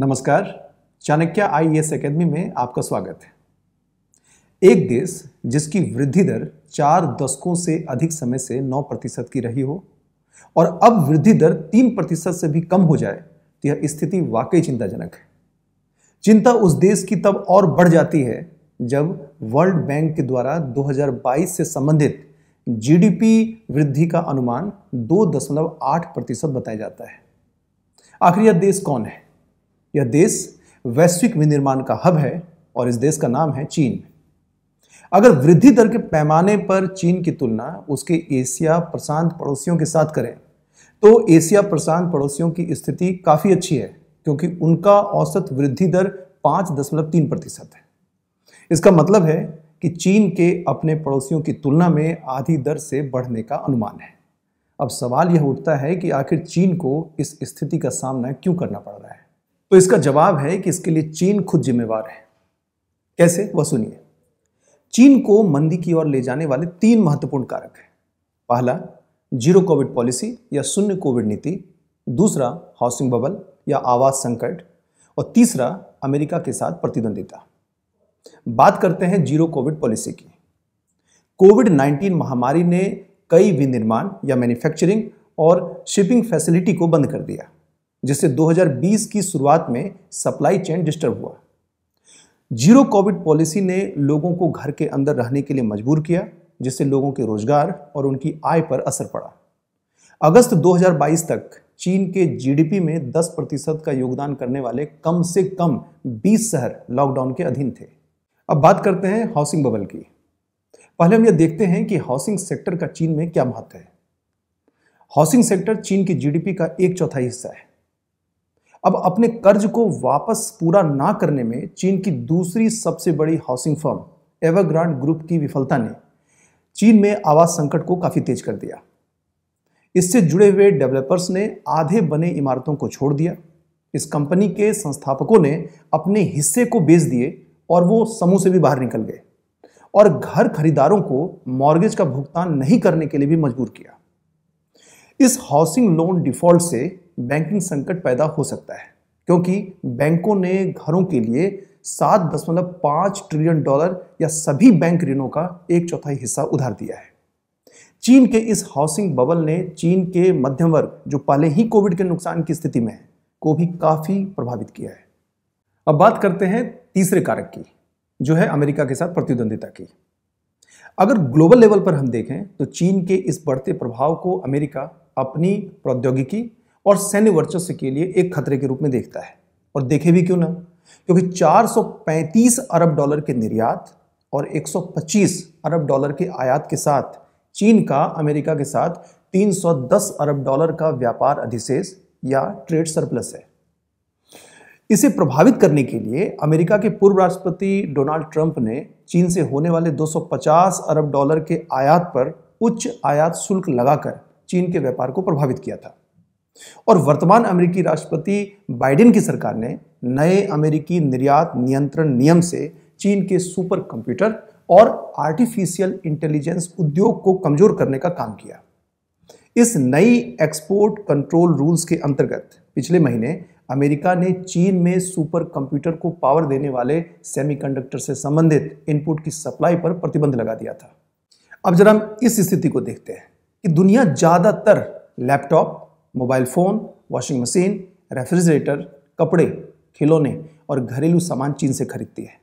नमस्कार Chanakya I S अकेदमी में आपका स्वागत है एक देश जिसकी वृद्धि दर चार दशकों से अधिक समय से नौ प्रतिशत की रही हो और अब वृद्धि दर तीन प्रतिशत से भी कम हो जाए तो यह स्थिति वाकई चिंताजनक है चिंता उस देश की तब और बढ़ जाती है जब वर्ल्ड बैंक के द्वारा 2022 से संबंधित जीडीपी वृद्धि का अनुमान 2.8 प्रतिशत बताया जाता है आखिर यह देश कौन है यह देश वैश्विक विनिर्माण का हब है और इस देश का नाम है चीन अगर वृद्धि दर के पैमाने पर चीन की तुलना उसके एशिया प्रशांत पड़ोसियों के साथ करें तो एशिया प्रशांत पड़ोसियों की स्थिति काफ़ी अच्छी है क्योंकि उनका औसत वृद्धि दर पाँच दशमलव तीन प्रतिशत है इसका मतलब है कि चीन के अपने पड़ोसियों की तुलना में आधी दर से बढ़ने का अनुमान है अब सवाल यह उठता है कि आखिर चीन को इस स्थिति का सामना क्यों करना पड़ रहा है तो इसका जवाब है कि इसके लिए चीन खुद जिम्मेवार है कैसे वह सुनिए चीन को मंदी की ओर ले जाने वाले तीन महत्वपूर्ण कारक हैं पहला जीरो कोविड पॉलिसी या शून्य कोविड नीति दूसरा हाउसिंग बबल या आवास संकट और तीसरा अमेरिका के साथ प्रतिद्वंदिता बात करते हैं जीरो कोविड पॉलिसी की कोविड 19 महामारी ने कई विनिर्माण या मैन्युफैक्चरिंग और शिपिंग फैसिलिटी को बंद कर दिया जिससे 2020 की शुरुआत में सप्लाई चेन डिस्टर्ब हुआ जीरो कोविड पॉलिसी ने लोगों को घर के अंदर रहने के लिए मजबूर किया जिससे लोगों के रोजगार और उनकी आय पर असर पड़ा अगस्त 2022 तक चीन के जीडीपी में 10 प्रतिशत का योगदान करने वाले कम से कम 20 शहर लॉकडाउन के अधीन थे अब बात करते हैं हाउसिंग बबल की पहले हम यह देखते हैं कि हाउसिंग सेक्टर का चीन में क्या महत्व है हाउसिंग सेक्टर चीन की जीडीपी का एक चौथाई हिस्सा है अब अपने कर्ज को वापस पूरा ना करने में चीन की दूसरी सबसे बड़ी हाउसिंग फर्म एवरग्रांड ग्रुप की विफलता ने चीन में आवास संकट को काफ़ी तेज कर दिया इससे जुड़े हुए डेवलपर्स ने आधे बने इमारतों को छोड़ दिया इस कंपनी के संस्थापकों ने अपने हिस्से को बेच दिए और वो समूह से भी बाहर निकल गए और घर खरीदारों को मॉर्गेज का भुगतान नहीं करने के लिए भी मजबूर किया इस हाउसिंग लोन डिफॉल्ट से बैंकिंग संकट पैदा हो सकता है क्योंकि बैंकों ने घरों के लिए सात दशमलव पाँच ट्रिलियन डॉलर या सभी बैंक ऋणों का एक चौथाई हिस्सा उधार दिया है चीन के इस हाउसिंग बबल ने चीन के मध्यम वर्ग जो पहले ही कोविड के नुकसान की स्थिति में है को भी काफ़ी प्रभावित किया है अब बात करते हैं तीसरे कारक की जो है अमेरिका के साथ प्रतिद्वंदिता की अगर ग्लोबल लेवल पर हम देखें तो चीन के इस बढ़ते प्रभाव को अमेरिका अपनी प्रौद्योगिकी और सैन्य वर्चस्व के लिए एक खतरे के रूप में देखता है और देखे भी क्यों ना क्योंकि 435 अरब डॉलर के निर्यात और 125 अरब डॉलर के आयात के साथ चीन का अमेरिका के साथ 310 अरब डॉलर का व्यापार अधिशेष या ट्रेड सरप्लस है इसे प्रभावित करने के लिए अमेरिका के पूर्व राष्ट्रपति डोनाल्ड ट्रंप ने चीन से होने वाले 250 अरब डॉलर के आयात पर उच्च आयात शुल्क लगाकर चीन के व्यापार को प्रभावित किया था और वर्तमान अमेरिकी राष्ट्रपति बाइडेन की सरकार ने नए अमेरिकी निर्यात नियंत्रण नियम से चीन के सुपर कंप्यूटर और आर्टिफिशियल इंटेलिजेंस उद्योग को कमजोर करने का काम किया इस नई एक्सपोर्ट कंट्रोल रूल्स के अंतर्गत पिछले महीने अमेरिका ने चीन में सुपर कंप्यूटर को पावर देने वाले सेमीकंडक्टर से संबंधित इनपुट की सप्लाई पर प्रतिबंध लगा दिया था अब जरा हम इस स्थिति को देखते हैं कि दुनिया ज़्यादातर laptop mobile phone washing machine refrigerator कपड़े खिलौने और घरेलू सामान चीन से खरीदती है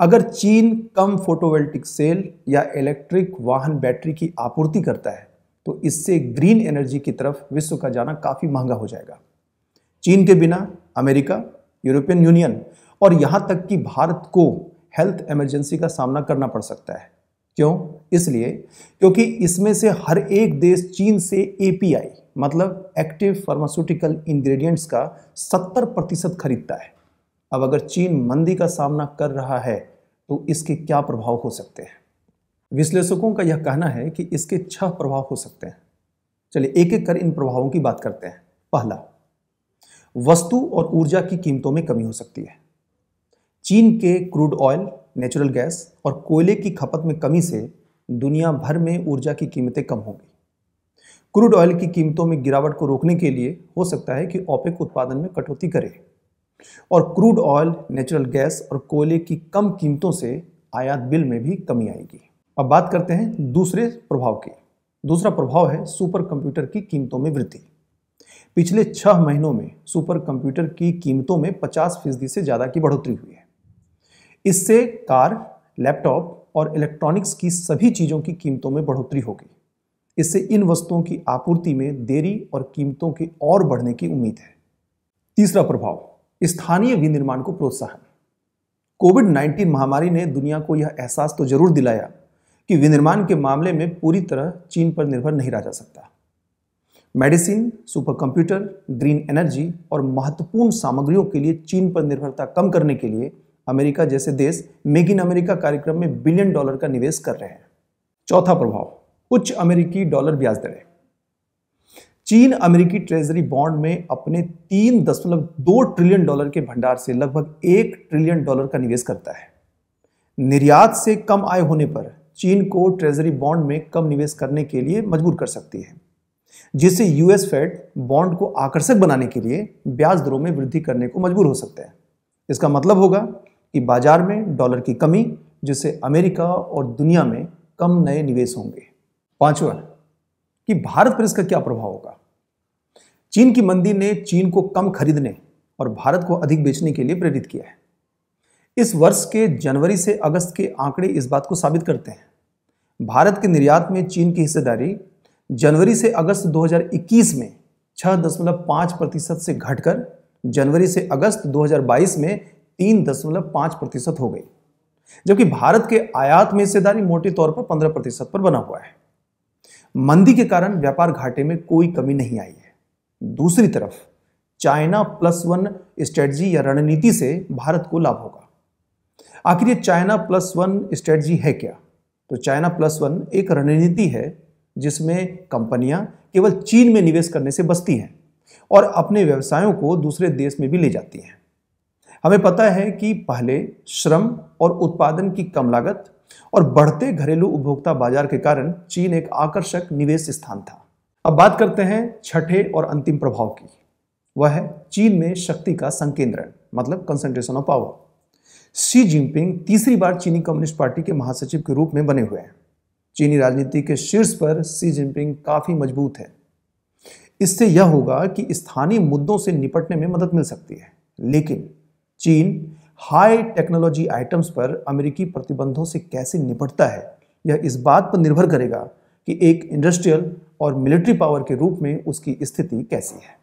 अगर चीन कम फोटोवोल्टिक सेल या इलेक्ट्रिक वाहन बैटरी की आपूर्ति करता है तो इससे ग्रीन एनर्जी की तरफ विश्व का जाना काफ़ी महंगा हो जाएगा चीन के बिना अमेरिका यूरोपियन यूनियन और यहाँ तक कि भारत को हेल्थ इमरजेंसी का सामना करना पड़ सकता है क्यों इसलिए क्योंकि इसमें से हर एक देश चीन से एपीआई मतलब एक्टिव फार्मास्यूटिकल इंग्रेडिएंट्स का 70 प्रतिशत खरीदता है अब अगर चीन मंदी का सामना कर रहा है तो इसके क्या प्रभाव हो सकते हैं विश्लेषकों का यह कहना है कि इसके छह प्रभाव हो सकते हैं चलिए एक एक कर इन प्रभावों की बात करते हैं पहला वस्तु और ऊर्जा की कीमतों में कमी हो सकती है चीन के क्रूड ऑयल नेचुरल गैस और कोयले की खपत में कमी से दुनिया भर में ऊर्जा की कीमतें कम होंगी क्रूड ऑयल की कीमतों में गिरावट को रोकने के लिए हो सकता है कि ओपेक उत्पादन में कटौती करे और क्रूड ऑयल नेचुरल गैस और कोयले की कम कीमतों से आयात बिल में भी कमी आएगी अब बात करते हैं दूसरे प्रभाव की दूसरा प्रभाव है सुपर कंप्यूटर की कीमतों में वृद्धि पिछले छह महीनों में सुपर कंप्यूटर की कीमतों में 50 फीसदी से ज़्यादा की बढ़ोतरी हुई है इससे कार लैपटॉप और इलेक्ट्रॉनिक्स की सभी चीज़ों की कीमतों में बढ़ोतरी होगी इससे इन वस्तुओं की आपूर्ति में देरी और कीमतों के और बढ़ने की उम्मीद है तीसरा प्रभाव स्थानीय विनिर्माण को प्रोत्साहन कोविड 19 महामारी ने दुनिया को यह एहसास तो जरूर दिलाया कि विनिर्माण के मामले में पूरी तरह चीन पर निर्भर नहीं रहा जा सकता medicine super computer green energy और महत्वपूर्ण सामग्रियों के लिए चीन पर निर्भरता कम करने के लिए अमेरिका जैसे देश मेक इन अमेरिका कार्यक्रम में बिलियन डॉलर का निवेश कर रहे हैं चौथा प्रभाव उच्च अमेरिकी डॉलर ब्याज दरें चीन अमेरिकी ट्रेजरी बॉन्ड में अपने तीन दशमलव दो ट्रिलियन डॉलर के भंडार से लगभग एक ट्रिलियन डॉलर का निवेश करता है निर्यात से कम आय होने पर चीन को ट्रेजरी बॉन्ड में कम निवेश करने के लिए मजबूर कर सकती है जिससे यूएस फेड बॉन्ड को आकर्षक बनाने के लिए ब्याज दरों में वृद्धि करने को मजबूर हो सकते हैं इसका मतलब होगा कि बाजार में डॉलर की कमी जिससे अमेरिका और दुनिया में कम नए निवेश होंगे पांचवा कि भारत पर इसका क्या प्रभाव होगा चीन की मंदी ने चीन को कम खरीदने और भारत को अधिक बेचने के लिए प्रेरित किया है इस वर्ष के जनवरी से अगस्त के आंकड़े इस बात को साबित करते हैं भारत के निर्यात में चीन की हिस्सेदारी जनवरी से अगस्त 2021 में 6.5 प्रतिशत से घटकर जनवरी से अगस्त 2022 में तीन दशमलव पांच प्रतिशत हो गई जबकि भारत के आयात में हिस्सेदारी मोटे तौर पर पंद्रह प्रतिशत पर बना हुआ है मंदी के कारण व्यापार घाटे में कोई कमी नहीं आई है दूसरी तरफ चाइना प्लस वन स्ट्रेटजी या रणनीति से भारत को लाभ होगा आखिर ये चाइना प्लस वन स्ट्रेटजी है क्या तो चाइना प्लस वन एक रणनीति है जिसमें कंपनियां केवल चीन में निवेश करने से बचती हैं और अपने व्यवसायों को दूसरे देश में भी ले जाती हैं हमें पता है कि पहले श्रम और उत्पादन की कम लागत और बढ़ते घरेलू उपभोक्ता बाजार के कारण चीन एक आकर्षक निवेश स्थान था अब बात करते हैं छठे और अंतिम प्रभाव की वह है चीन में शक्ति का संकेंद्रण मतलब concentration of power Xi Jinping तीसरी बार चीनी कम्युनिस्ट पार्टी के महासचिव के रूप में बने हुए हैं चीनी राजनीति के शीर्ष पर शी जिनपिंग काफ़ी मजबूत है इससे यह होगा कि स्थानीय मुद्दों से निपटने में मदद मिल सकती है लेकिन चीन हाई टेक्नोलॉजी आइटम्स पर अमेरिकी प्रतिबंधों से कैसे निपटता है यह इस बात पर निर्भर करेगा कि एक इंडस्ट्रियल और मिलिट्री पावर के रूप में उसकी स्थिति कैसी है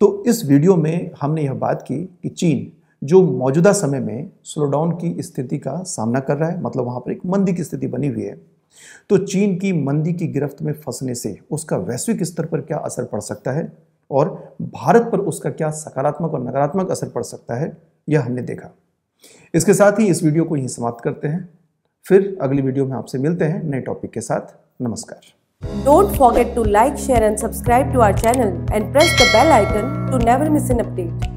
तो इस वीडियो में हमने यह बात की कि चीन जो मौजूदा समय में स्लोडाउन की स्थिति का सामना कर रहा है मतलब वहां पर एक मंदी की स्थिति बनी हुई है तो चीन की मंदी की गिरफ्त में फंसने से उसका वैश्विक स्तर पर क्या असर पड़ सकता है और भारत पर उसका क्या सकारात्मक और नकारात्मक असर पड़ सकता है यह हमने देखा इसके साथ ही इस वीडियो को यहीं समाप्त करते हैं फिर अगली वीडियो में आपसे मिलते हैं नए टॉपिक के साथ नमस्कार don't forget to like share and subscribe to our channel and press the bell icon to never miss an update